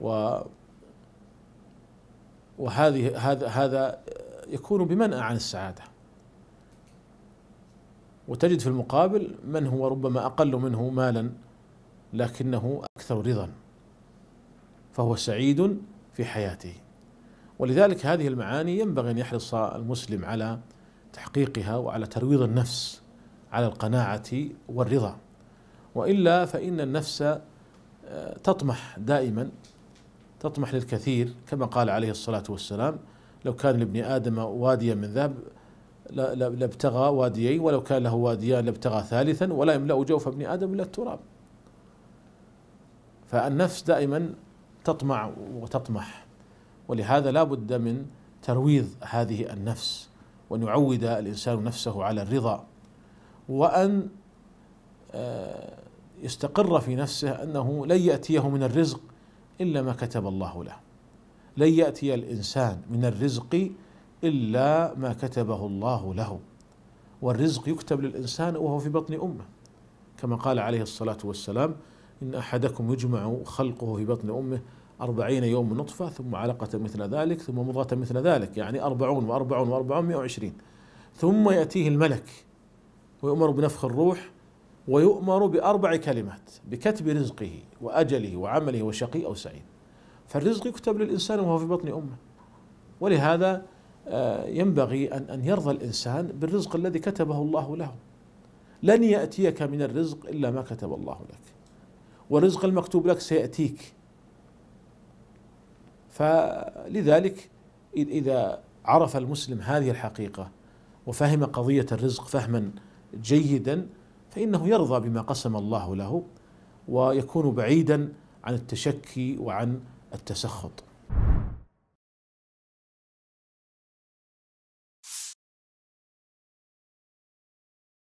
و وهذه هذا هذا يكون بمنأى عن السعاده وتجد في المقابل من هو ربما اقل منه مالا لكنه اكثر رضا فهو سعيد في حياته ولذلك هذه المعاني ينبغي ان يحرص المسلم على تحقيقها وعلى ترويض النفس على القناعه والرضا والا فان النفس آه، تطمح دائما تطمح للكثير كما قال عليه الصلاة والسلام لو كان لابن آدم واديا من ذهب لابتغى واديي ولو كان له واديان لابتغى ثالثا ولا يملأ جوف ابن آدم إلا التراب فالنفس دائما تطمع وتطمح ولهذا لا بد من ترويض هذه النفس وأن يعود الإنسان نفسه على الرضا وأن آه، يستقر في نفسه أنه لن يأتيه من الرزق الا ما كتب الله له لن ياتي الانسان من الرزق الا ما كتبه الله له والرزق يكتب للانسان وهو في بطن امه كما قال عليه الصلاه والسلام ان احدكم يجمع خلقه في بطن امه أربعين يوم نطفة ثم علقة مثل ذلك ثم مضغة مثل ذلك يعني أربعون وأربعون وأربعون مئة وعشرين ثم يأتيه الملك ويؤمر بنفخ الروح ويؤمر بأربع كلمات بكتب رزقه وأجله وعمله وشقي أو سعيد فالرزق يكتب للإنسان وهو في بطن أمه ولهذا آه، ينبغي أن أن يرضى الإنسان بالرزق الذي كتبه الله له لن يأتيك من الرزق إلا ما كتب الله لك والرزق المكتوب لك سيأتيك فلذلك إذا عرف المسلم هذه الحقيقة وفهم قضية الرزق فهما جيدا فإنه يرضى بما قسم الله له ويكون بعيدا عن التشكي وعن التسخط